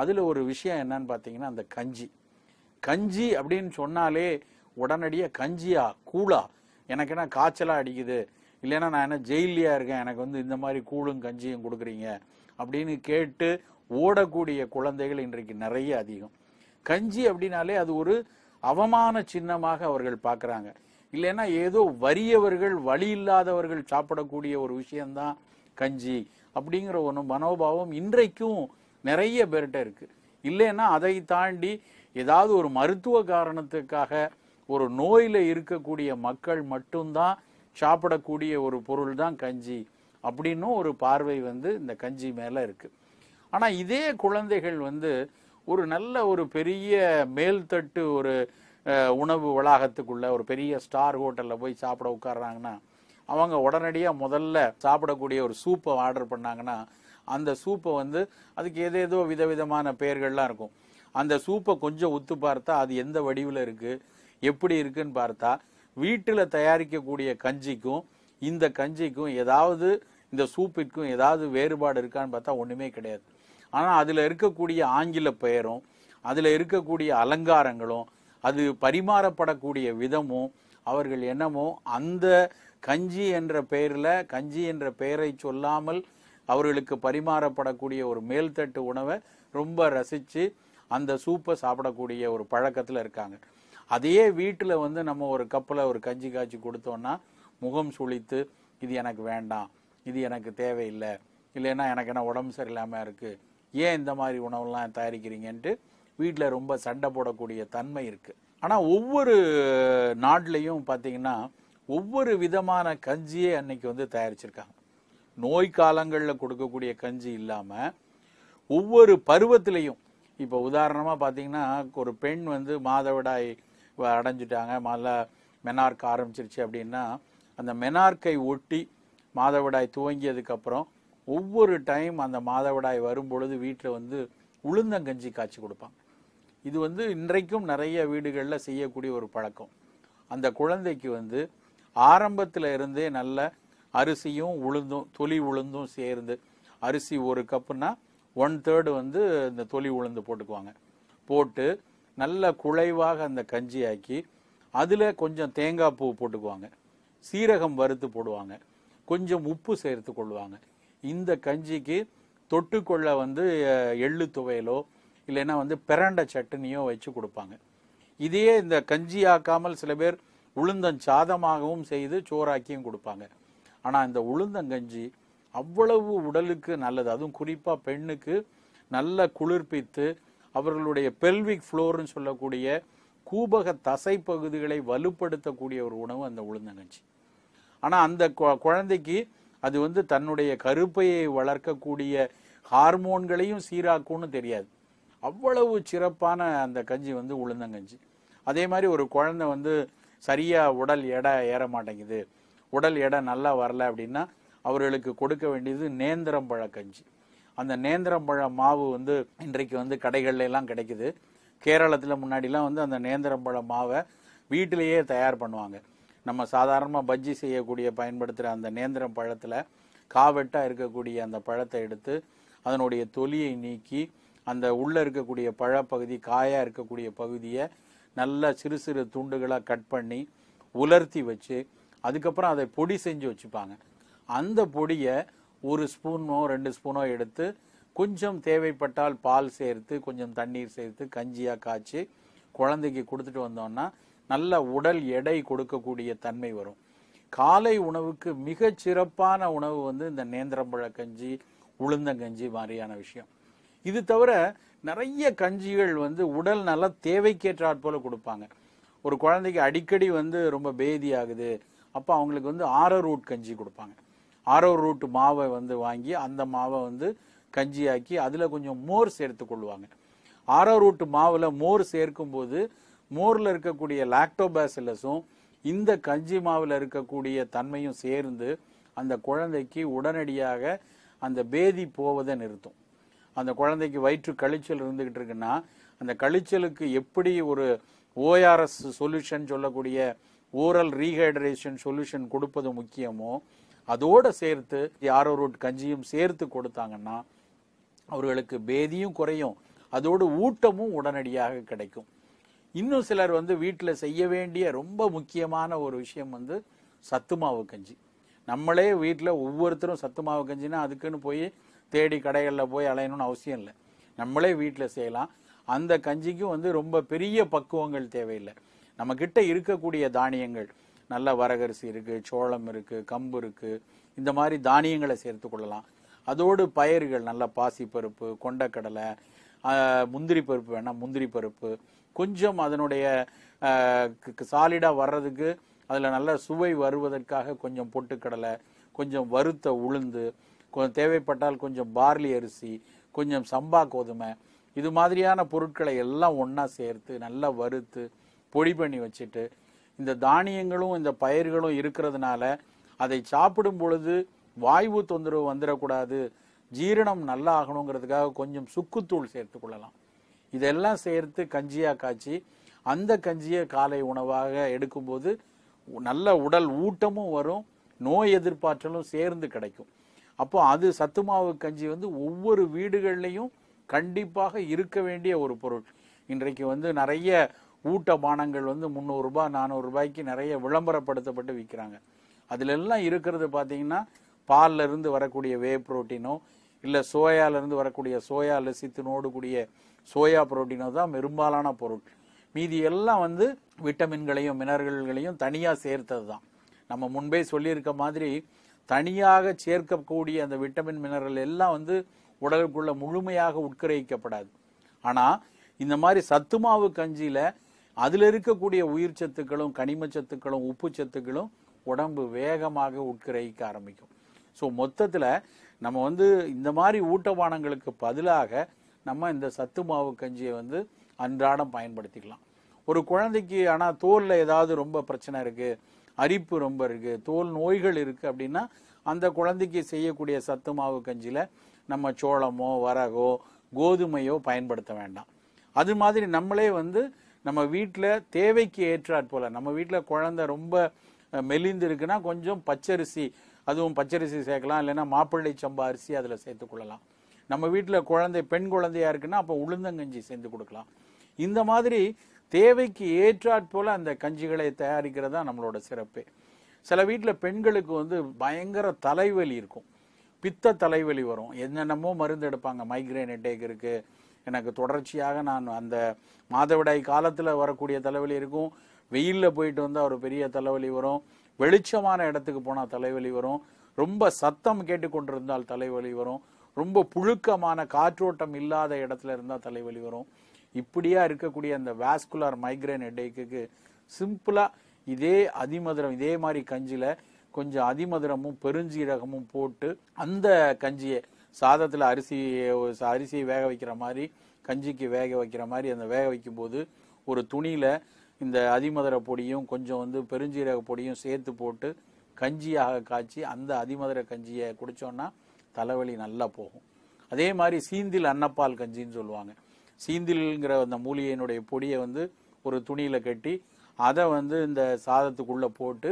அதில் ஒரு விஷயம் என்னன்னு பார்த்தீங்கன்னா அந்த கஞ்சி கஞ்சி அப்படின்னு சொன்னாலே உடனடியாக கஞ்சியா கூழா எனக்கு என்ன காய்ச்சலாக அடிக்குது இல்லைன்னா நான் என்ன ஜெயிலியாக இருக்கேன் எனக்கு வந்து இந்த மாதிரி கூழும் கஞ்சியும் கொடுக்குறீங்க அப்படின்னு கேட்டு ஓடக்கூடிய குழந்தைகள் இன்றைக்கு நிறைய அதிகம் கஞ்சி அப்படின்னாலே அது ஒரு அவமான சின்னமாக அவர்கள் பார்க்குறாங்க இல்லைன்னா ஏதோ வறியவர்கள் வழி இல்லாதவர்கள் சாப்பிடக்கூடிய ஒரு விஷயம்தான் கஞ்சி அப்படிங்கிற ஒன்று மனோபாவம் இன்றைக்கும் நிறைய பேர்கிட்ட இருக்குது இல்லைன்னா அதை தாண்டி ஏதாவது ஒரு மருத்துவ காரணத்துக்காக ஒரு நோயில் இருக்கக்கூடிய மக்கள் மட்டும்தான் சாப்பிடக்கூடிய ஒரு பொருள் தான் கஞ்சி அப்படின்னும் ஒரு பார்வை வந்து இந்த கஞ்சி மேலே இருக்குது ஆனால் இதே குழந்தைகள் வந்து ஒரு நல்ல ஒரு பெரிய மேல்தட்டு ஒரு உணவு வளாகத்துக்குள்ள ஒரு பெரிய ஸ்டார் ஹோட்டலில் போய் சாப்பிட உட்காடுறாங்கன்னா அவங்க உடனடியாக முதல்ல சாப்பிடக்கூடிய ஒரு சூப்பை ஆர்டர் பண்ணாங்கன்னா அந்த சூப்பை வந்து அதுக்கு ஏதேதோ விதவிதமான பெயர்கள்லாம் இருக்கும் அந்த சூப்பை கொஞ்சம் உத்து பார்த்தா அது எந்த வடிவில் இருக்குது எப்படி இருக்குன்னு பார்த்தா வீட்டில் தயாரிக்கக்கூடிய கஞ்சிக்கும் இந்த கஞ்சிக்கும் ஏதாவது இந்த சூப்பிற்கும் ஏதாவது வேறுபாடு இருக்கான்னு பார்த்தா ஒன்றுமே கிடையாது ஆனால் அதில் இருக்கக்கூடிய ஆங்கில பெயரும் அதில் இருக்கக்கூடிய அலங்காரங்களும் அது பரிமாறப்படக்கூடிய விதமும் அவர்கள் என்னமோ அந்த கஞ்சி என்ற பெயரில் கஞ்சி என்ற பெயரை சொல்லாமல் அவர்களுக்கு பரிமாறப்படக்கூடிய ஒரு மேல்தட்டு உணவை ரொம்ப ரசித்து அந்த சூப்பை சாப்பிடக்கூடிய ஒரு பழக்கத்தில் இருக்காங்க அதையே வீட்டில் வந்து நம்ம ஒரு கப்பில் ஒரு கஞ்சி காய்ச்சி கொடுத்தோன்னா முகம் சுழித்து இது எனக்கு வேண்டாம் இது எனக்கு தேவையில்லை இல்லைன்னா எனக்கு என்ன உடம்பு சரியில்லாமல் இருக்குது ஏன் இந்த மாதிரி உணவுலாம் தயாரிக்கிறீங்கன்ட்டு வீட்டில் ரொம்ப சண்டை போடக்கூடிய தன்மை இருக்குது ஆனால் ஒவ்வொரு நாட்லேயும் பார்த்தீங்கன்னா ஒவ்வொரு விதமான கஞ்சியே அன்னைக்கு வந்து தயாரிச்சிருக்காங்க நோய் காலங்களில் கொடுக்கக்கூடிய கஞ்சி இல்லாமல் ஒவ்வொரு பருவத்திலையும் இப்போ உதாரணமாக பார்த்தீங்கன்னா ஒரு பெண் வந்து மாதவிடாய் அடைஞ்சிட்டாங்க மல மெனார்க் ஆரம்பிச்சிருச்சு அப்படின்னா அந்த மெனார்க்கை ஒட்டி மாதவிடாய் துவங்கியதுக்கப்புறம் ஒவ்வொரு டைம் அந்த மாதவிடாய் வரும்பொழுது வீட்டில் வந்து உளுந்தங்கஞ்சி காய்ச்சி கொடுப்பாங்க இது வந்து இன்றைக்கும் நிறைய வீடுகளில் செய்யக்கூடிய ஒரு பழக்கம் அந்த குழந்தைக்கு வந்து ஆரம்பத்தில் இருந்தே நல்ல அரிசியும் உளுந்தும் தொலி உளுந்தும் சேர்ந்து அரிசி ஒரு கப்புனா ஒன் தேர்டு வந்து இந்த தொலி உளுந்து போட்டுக்குவாங்க போட்டு நல்ல குழைவாக அந்த கஞ்சி ஆக்கி அதில் கொஞ்சம் தேங்காய் பூ போட்டுக்குவாங்க சீரகம் வறுத்து போடுவாங்க கொஞ்சம் உப்பு சேர்த்து கொள்வாங்க இந்த கஞ்சிக்கு தொட்டுக்கொள்ள வந்து எள்ளு துவையலோ இல்லைன்னா வந்து பிரண்டை சட்னியோ வச்சு கொடுப்பாங்க இதையே இந்த கஞ்சி ஆக்காமல் சில பேர் உளுந்தன் சாதமாகவும் செய்து சோறாக்கியும் கொடுப்பாங்க ஆனால் இந்த உளுந்தங்கஞ்சி அவ்வளவு உடலுக்கு நல்லது அதுவும் குறிப்பாக பெண்ணுக்கு நல்ல குளிர்ப்பித்து அவர்களுடைய பெல்விக் ஃப்ளோர்னு சொல்லக்கூடிய கூபக தசை பகுதிகளை வலுப்படுத்தக்கூடிய ஒரு உணவு அந்த உளுந்தங்கஞ்சி ஆனால் அந்த குழந்தைக்கு அது வந்து தன்னுடைய கருப்பையை வளர்க்கக்கூடிய ஹார்மோன்களையும் சீராக்கும்னு தெரியாது அவ்வளவு சிறப்பான அந்த கஞ்சி வந்து உளுந்தங்கஞ்சி அதே மாதிரி ஒரு குழந்தை வந்து சரியாக உடல் எடை ஏற மாட்டேங்குது உடல் எடை நல்லா வரல அப்படின்னா அவர்களுக்கு கொடுக்க வேண்டியது நேந்திரம் கஞ்சி அந்த நேந்திரம் மாவு வந்து இன்றைக்கு வந்து கடைகள்ல எல்லாம் கிடைக்குது கேரளத்தில் முன்னாடிலாம் வந்து அந்த நேந்திரம் மாவை வீட்டிலேயே தயார் பண்ணுவாங்க நம்ம சாதாரணமாக பஜ்ஜி செய்யக்கூடிய பயன்படுத்துகிற அந்த நேந்திரம் பழத்தில் காவெட்டாக இருக்கக்கூடிய அந்த பழத்தை எடுத்து அதனுடைய தொலியை நீக்கி அந்த உள்ளே இருக்கக்கூடிய பழப்பகுதி காயாக இருக்கக்கூடிய பகுதியை நல்லா சிறு சிறு துண்டுகளாக கட் பண்ணி உலர்த்தி வச்சு அதுக்கப்புறம் அதை பொடி செஞ்சு வச்சுப்பாங்க அந்த பொடியை ஒரு ஸ்பூனோ ரெண்டு ஸ்பூனோ எடுத்து கொஞ்சம் தேவைப்பட்டால் பால் சேர்த்து கொஞ்சம் தண்ணீர் சேர்த்து கஞ்சியாக காய்ச்சி குழந்தைக்கு கொடுத்துட்டு வந்தோம்னா நல்ல உடல் எடை கொடுக்கக்கூடிய தன்மை வரும் காலை உணவுக்கு மிகச் சிறப்பான உணவு வந்து இந்த நேந்திரம்பழ கஞ்சி உளுந்தங்கஞ்சி மாதிரியான விஷயம் இது தவிர நிறைய கஞ்சிகள் வந்து உடல் நல்லா தேவைக்கேற்றாற் போல கொடுப்பாங்க ஒரு குழந்தைக்கு அடிக்கடி வந்து ரொம்ப பேதி ஆகுது அப்போ அவங்களுக்கு வந்து ஆரோ ரூட் கஞ்சி கொடுப்பாங்க ஆரோ ரூட் மாவை வந்து வாங்கி அந்த மாவை வந்து கஞ்சியாக்கி அதில் கொஞ்சம் மோர் சேர்த்து கொள்வாங்க ஆரோ ரூட் மாவில் மோர் சேர்க்கும்போது மோரில் இருக்கக்கூடிய லாக்டோபாசிலஸும் இந்த கஞ்சி மாவில் இருக்கக்கூடிய தன்மையும் சேர்ந்து அந்த குழந்தைக்கு உடனடியாக அந்த பேதி போவதை நிறுத்தும் அந்த குழந்தைக்கு வயிற்று கழிச்சல் இருந்துக்கிட்டு இருக்குன்னா அந்த கழிச்சலுக்கு எப்படி ஒரு ஓஆர்எஸ் சொல்யூஷன் சொல்லக்கூடிய ஓரல் ரீஹைட்ரேஷன் சொல்யூஷன் கொடுப்பது முக்கியமோ அதோடு சேர்த்து யாரோ ரூட் கஞ்சியும் சேர்த்து கொடுத்தாங்கன்னா அவர்களுக்கு பேதியும் குறையும் அதோடு ஊட்டமும் உடனடியாக கிடைக்கும் இன்னும் சிலர் வந்து வீட்டில் செய்ய வேண்டிய ரொம்ப முக்கியமான ஒரு விஷயம் வந்து சத்துமாவு கஞ்சி நம்மளே வீட்டில் ஒவ்வொருத்தரும் சத்துமாவு கஞ்சினா அதுக்குன்னு போய் தேடி கடைகளில் போய் அலையணும்னு அவசியம் இல்லை நம்மளே வீட்டில் செய்யலாம் அந்த கஞ்சிக்கும் வந்து ரொம்ப பெரிய பக்குவங்கள் தேவையில்லை நம்மக்கிட்ட இருக்கக்கூடிய தானியங்கள் நல்ல வரகரிசி இருக்குது சோளம் இருக்குது கம்பு இருக்குது இந்த மாதிரி தானியங்களை சேர்த்து கொள்ளலாம் அதோடு பயிர்கள் நல்ல பாசிப்பருப்பு கொண்டக்கடலை முந்திரி பருப்பு வேணால் முந்திரி பருப்பு கொஞ்சம் அதனுடைய சாலிடாக வர்றதுக்கு அதில் நல்ல சுவை வருவதற்காக கொஞ்சம் பொட்டுக்கடலை கொஞ்சம் வருத்த உளுந்து தேவைப்பட்டால் கொஞ்சம் பார்லி அரிசி கொஞ்சம் சம்பா கோதுமை இது மாதிரியான பொருட்களை எல்லாம் ஒன்றா சேர்த்து நல்லா வறுத்து பொடி பண்ணி வச்சுட்டு இந்த தானியங்களும் இந்த பயிர்களும் இருக்கிறதுனால அதை சாப்பிடும் பொழுது வாய்வு தொந்தரவு வந்துடக்கூடாது ஜீரணம் நல்லா ஆகணுங்கிறதுக்காக கொஞ்சம் சுக்குத்தூள் சேர்த்து கொள்ளலாம் இதெல்லாம் சேர்த்து கஞ்சியாக காய்ச்சி அந்த கஞ்சியை காலை உணவாக எடுக்கும்போது நல்ல உடல் ஊட்டமும் வரும் நோய் எதிர்ப்பாற்றலும் சேர்ந்து கிடைக்கும் அப்போ அது சத்து மாவு கஞ்சி வந்து ஒவ்வொரு வீடுகள்லையும் கண்டிப்பாக இருக்க வேண்டிய ஒரு பொருள் இன்றைக்கு வந்து நிறைய ஊட்ட பானங்கள் வந்து முந்நூறுரூபா நானூறுரூபாய்க்கு நிறைய விளம்பரப்படுத்தப்பட்டு விற்கிறாங்க அதிலெல்லாம் இருக்கிறது பார்த்தீங்கன்னா பாலில் இருந்து வரக்கூடிய வே புரோட்டீனோ இல்லை சோயாலேருந்து வரக்கூடிய சோயா லசித்தினோடு கூடிய சோயா புரோட்டீனோ தான் பெரும்பாலான பொருள் மீதி எல்லாம் வந்து விட்டமின்களையும் மினரல்களையும் தனியாக சேர்த்தது தான் நம்ம முன்பே சொல்லியிருக்க மாதிரி தனியாக சேர்க்கக்கூடிய அந்த விட்டமின் மினரல் எல்லாம் வந்து உடலுக்குள்ள முழுமையாக உட்கிரகிக்கப்படாது ஆனால் இந்த மாதிரி சத்துமாவு கஞ்சியில் அதில் இருக்கக்கூடிய உயிர் சத்துக்களும் கனிம சத்துக்களும் உப்பு சத்துக்களும் உடம்பு வேகமாக உட்கிரகிக்க ஆரம்பிக்கும் ஸோ மொத்தத்தில் நம்ம வந்து இந்த மாதிரி ஊட்டபானங்களுக்கு பதிலாக நம்ம இந்த சத்து மாவு கஞ்சியை வந்து அன்றாடம் பயன்படுத்திக்கலாம் ஒரு குழந்தைக்கு ஆனால் தோலில் ஏதாவது ரொம்ப பிரச்சனை இருக்குது அரிப்பு ரொம்ப இருக்குது தோல் நோய்கள் இருக்குது அப்படின்னா அந்த குழந்தைக்கு செய்யக்கூடிய சத்து மாவு கஞ்சியில் நம்ம சோளமோ வரகோ கோதுமையோ பயன்படுத்த வேண்டாம் அது மாதிரி நம்மளே வந்து நம்ம வீட்டில் தேவைக்கு ஏற்றாற் போல் நம்ம வீட்டில் குழந்த ரொம்ப மெலிந்து இருக்குன்னா கொஞ்சம் பச்சரிசி அதுவும் பச்சரிசி சேர்க்கலாம் இல்லைன்னா மாப்பிள்ளை சம்பா அரிசி அதில் சேர்த்துக்கொள்ளலாம் நம்ம வீட்டில் குழந்தை பெண் குழந்தையா இருக்குன்னா அப்போ உளுந்தங்கஞ்சி சேர்த்து கொடுக்கலாம் இந்த மாதிரி தேவைக்கு ஏற்றாற் போல் அந்த கஞ்சிகளை தயாரிக்கிறது தான் நம்மளோட சிறப்பு சில வீட்டில் பெண்களுக்கு வந்து பயங்கர தலைவலி இருக்கும் பித்த தலைவலி வரும் என்னென்னமோ மருந்து எடுப்பாங்க மைக்ரைன் ஹெட்டேக் இருக்குது எனக்கு தொடர்ச்சியாக நான் அந்த மாதவிடாய் காலத்தில் வரக்கூடிய தலைவலி இருக்கும் வெயிலில் போயிட்டு வந்தால் ஒரு பெரிய தலைவலி வரும் வெளிச்சமான இடத்துக்கு போனால் தலைவலி வரும் ரொம்ப சத்தம் கேட்டுக்கொண்டிருந்தால் தலைவலி வரும் ரொம்ப புழுக்கமான காற்றோட்டம் இல்லாத இடத்துல இருந்தால் தலைவலி வரும் இப்படியா இருக்கக்கூடிய அந்த வேஸ்குலார் மைக்ரைன் ஹெட்டேக்கு சிம்பிளாக இதே அதிமதுரம் இதே மாதிரி கஞ்சியில் கொஞ்சம் அதிமதுரமும் பெருஞ்சீரகமும் போட்டு அந்த கஞ்சியை சாதத்தில் அரிசி அரிசியை வேக வைக்கிற மாதிரி கஞ்சிக்கு வேக வைக்கிற மாதிரி அந்த வேக வைக்கும்போது ஒரு துணியில் இந்த அதிமதுர பொடியும் கொஞ்சம் வந்து பெருஞ்சீரக பொடியும் சேர்த்து போட்டு கஞ்சியாக காய்ச்சி அந்த அதிமதுர கஞ்சியை குடித்தோன்னா தலைவலி நல்லா போகும் அதே மாதிரி சீந்தில் அன்னப்பால் கஞ்சின்னு சொல்லுவாங்க சீந்தில்ங்கிற அந்த மூலிகையினுடைய பொடியை வந்து ஒரு துணியில் கட்டி அதை வந்து இந்த சாதத்துக்குள்ளே போட்டு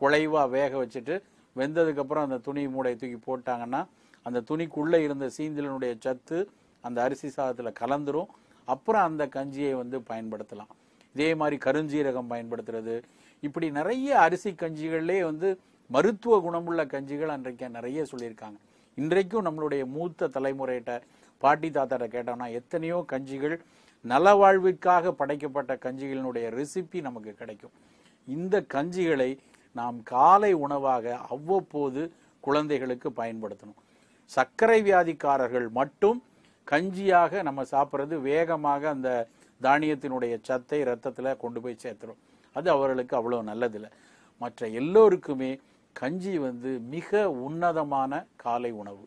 குழைவாக வேக வச்சுட்டு வெந்ததுக்கப்புறம் அந்த துணி மூடையை தூக்கி போட்டாங்கன்னா அந்த துணிக்குள்ளே இருந்த சீந்திலனுடைய சத்து அந்த அரிசி சாதத்தில் கலந்துரும் அப்புறம் அந்த கஞ்சியை வந்து பயன்படுத்தலாம் இதே மாதிரி கருஞ்சீரகம் பயன்படுத்துறது இப்படி நிறைய அரிசி கஞ்சிகள்லே வந்து மருத்துவ குணமுள்ள கஞ்சிகள் அன்றைக்கு நிறைய சொல்லியிருக்காங்க இன்றைக்கும் நம்மளுடைய மூத்த தலைமுறையிட்ட பாட்டி தாத்தாட்ட கேட்டோம்னா எத்தனையோ கஞ்சிகள் நலவாழ்வுக்காக படைக்கப்பட்ட கஞ்சிகளினுடைய ரெசிபி நமக்கு கிடைக்கும் இந்த கஞ்சிகளை நாம் காலை உணவாக அவ்வப்போது குழந்தைகளுக்கு பயன்படுத்தணும் சர்க்கரை வியாதிக்காரர்கள் மட்டும் கஞ்சியாக நம்ம சாப்பிட்றது வேகமாக அந்த தானியத்தினுடைய சத்தை ரத்தத்தில் கொண்டு போய் சேர்த்துரும் அது அவர்களுக்கு அவ்வளோ நல்லதில்லை மற்ற எல்லோருக்குமே கஞ்சி வந்து மிக உன்னதமான காலை உணவு